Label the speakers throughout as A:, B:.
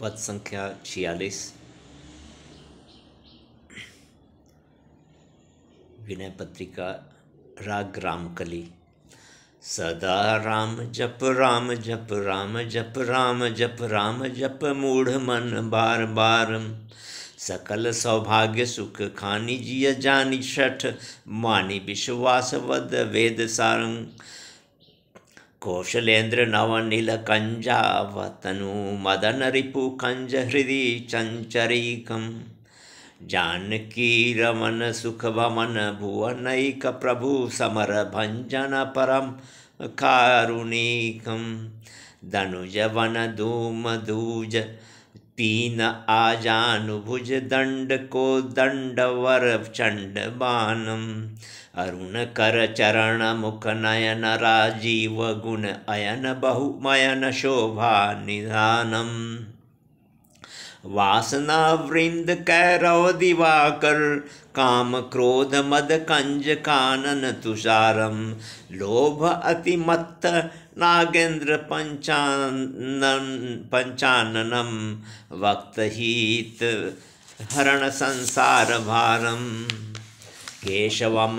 A: पद संख्या छियालीस विनय पत्रिका राग रामकली सदा राम जप राम जप राम जप राम जप राम जप मूढ़ मन बार बार सकल सौभाग्य सुख खानी जिय जानी छठ मानी विश्वास वद वेद सारंग कोशलेन्द्रनवनिलकञ्जावतनु मदनरिपु चञ्चरीकं जानकीरवन कारुणीकं धनुजवनधूमधूज तीन आजानुभुज दंड को दंडवर चंड बानम अरुण कर चरण मुख नयन राजीव गुण अयन बहुमयन शोभा निधानम वासना वृंद कैरव दिवाकर काम क्रोध मद कंज कानन तुषारम लोभ अतिमत्त नागेंद्र पंचान पंचाननम वक्तहीत हरण संसार भारम केशवम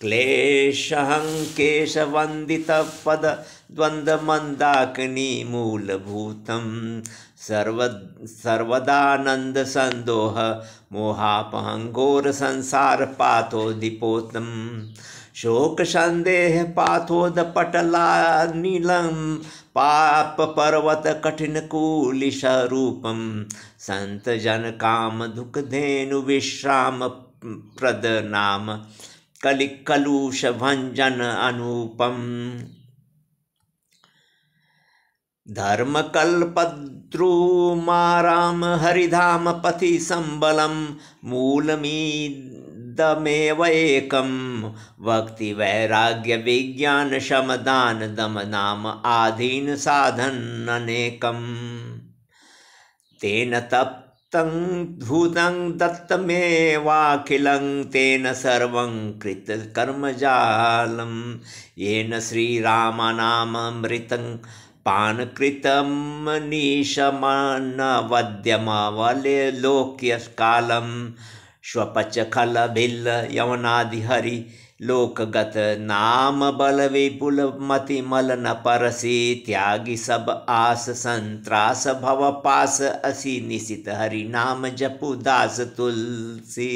A: क्लेशहं केशवन्दितपद द्वन्द्वमन्दाकिनी मूलभूतं सर्व सर्वदानन्दसन्दोह मोहापहङ्गोरसंसारपातोद्दिपोतम् शोक संदेह पाथोद पटला नीलम पाप पर्वत कठिन कूलिश रूपम संत जन काम दुख धेनु विश्राम प्रद नाम कलिकलूष भंजन अनुपम धर्म कल्पद्रुमाराम हरिधाम पथि संबलम मूलमी दमेवैकं भक्तिवैराग्यविज्ञानशमदानदमनाम आधीनसाधननेकं तेन तप्तं भूतं दत्तमेवाखिलं तेन सर्वं कृतकर्मजालं येन श्रीरामनाममृतं पानकृतं निशमनवद्यमवलोक्यकालम् स्वपच खल भिल्ल हरि लोकगत नाम बल विपुल मति मल न परसी त्यागी सब आस संत्रास भव पास असी निशित हरि नाम जपु दास तुलसी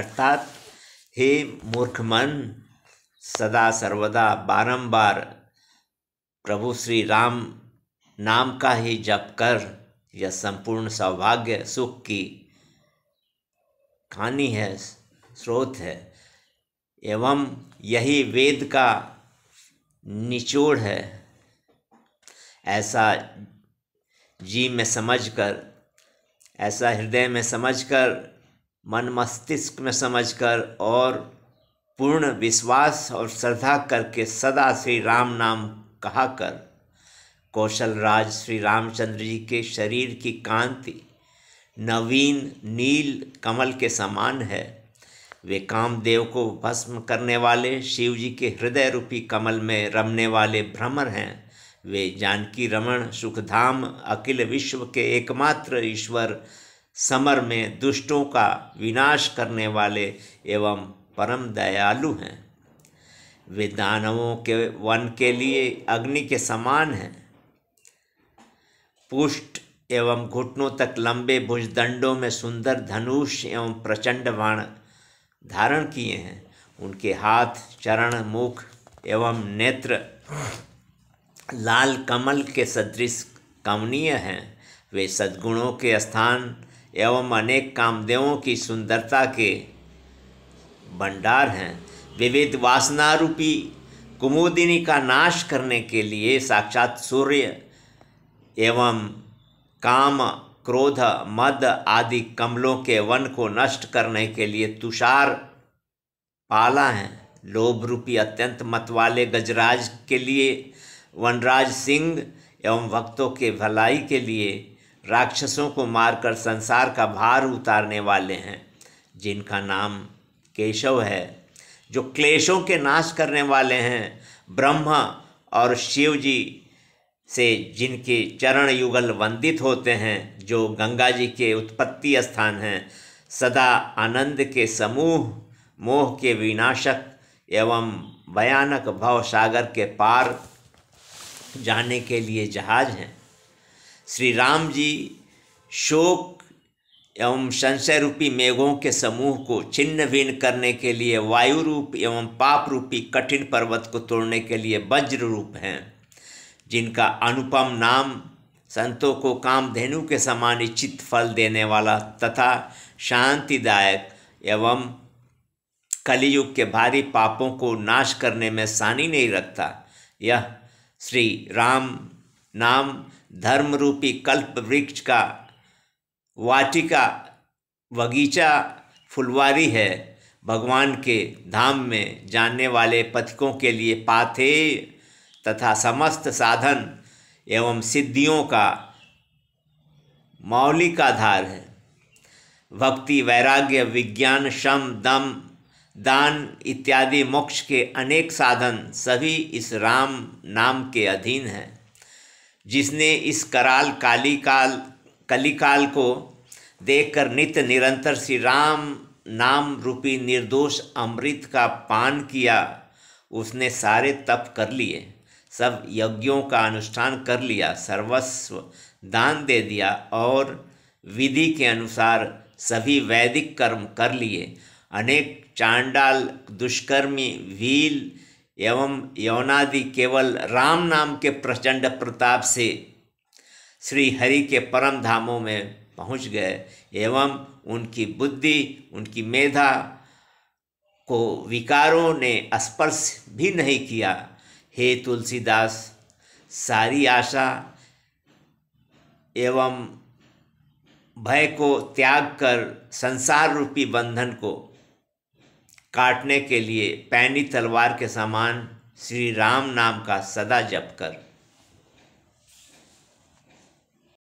A: अर्थात हे मूर्ख मन सदा सर्वदा बारंबार प्रभु श्री राम नाम का ही जप कर यह संपूर्ण सौभाग्य सुख की कहानी है स्रोत है एवं यही वेद का निचोड़ है ऐसा जी में समझकर ऐसा हृदय में समझकर मन मस्तिष्क में समझकर और पूर्ण विश्वास और श्रद्धा करके सदा श्री राम नाम कहा कर कौशल राज श्री रामचंद्र जी के शरीर की कांति नवीन नील कमल के समान है वे कामदेव को भस्म करने वाले शिव जी के हृदय रूपी कमल में रमने वाले भ्रमर हैं वे जानकी रमण सुखधाम अखिल विश्व के एकमात्र ईश्वर समर में दुष्टों का विनाश करने वाले एवं परम दयालु हैं वे दानवों के वन के लिए अग्नि के समान हैं पुष्ट एवं घुटनों तक लंबे भुजदंडों में सुंदर धनुष एवं प्रचंड बाण धारण किए हैं उनके हाथ चरण मुख एवं नेत्र लाल कमल के सदृश कमनीय हैं वे सद्गुणों के स्थान एवं अनेक कामदेवों की सुंदरता के भंडार हैं विविध वासनारूपी कुमुदिनी का नाश करने के लिए साक्षात सूर्य एवं काम क्रोध मद आदि कमलों के वन को नष्ट करने के लिए तुषार पाला है लोभ रूपी अत्यंत मत वाले गजराज के लिए वनराज सिंह एवं भक्तों के भलाई के लिए राक्षसों को मारकर संसार का भार उतारने वाले हैं जिनका नाम केशव है जो क्लेशों के नाश करने वाले हैं ब्रह्मा और शिव जी से जिनके चरण युगल वंदित होते हैं जो गंगा जी के उत्पत्ति स्थान हैं सदा आनंद के समूह मोह के विनाशक एवं भयानक भव सागर के पार जाने के लिए जहाज हैं श्री राम जी शोक एवं संशय रूपी मेघों के समूह को छिन्न भिन्न करने के लिए वायु रूप एवं पाप रूपी कठिन पर्वत को तोड़ने के लिए वज्र रूप हैं जिनका अनुपम नाम संतों को कामधेनु के समान इच्छित फल देने वाला तथा शांतिदायक एवं कलयुग के भारी पापों को नाश करने में सानी नहीं रखता यह श्री राम नाम धर्म रूपी कल्प वृक्ष का वाटिका बगीचा फुलवारी है भगवान के धाम में जानने वाले पथिकों के लिए पाथे तथा समस्त साधन एवं सिद्धियों का मौलिक आधार है भक्ति वैराग्य विज्ञान शम दम दान इत्यादि मोक्ष के अनेक साधन सभी इस राम नाम के अधीन हैं जिसने इस कराल काली काल कलिकाल को देखकर नित्य निरंतर श्री राम नाम रूपी निर्दोष अमृत का पान किया उसने सारे तप कर लिए सब यज्ञों का अनुष्ठान कर लिया सर्वस्व दान दे दिया और विधि के अनुसार सभी वैदिक कर्म कर लिए अनेक चांडाल दुष्कर्मी व्हील एवं यौनादि केवल राम नाम के प्रचंड प्रताप से श्री हरि के परम धामों में पहुंच गए एवं उनकी बुद्धि उनकी मेधा को विकारों ने स्पर्श भी नहीं किया हे तुलसीदास सारी आशा एवं भय को त्याग कर संसार रूपी बंधन को काटने के लिए पैनी तलवार के समान श्री राम नाम का सदा जप कर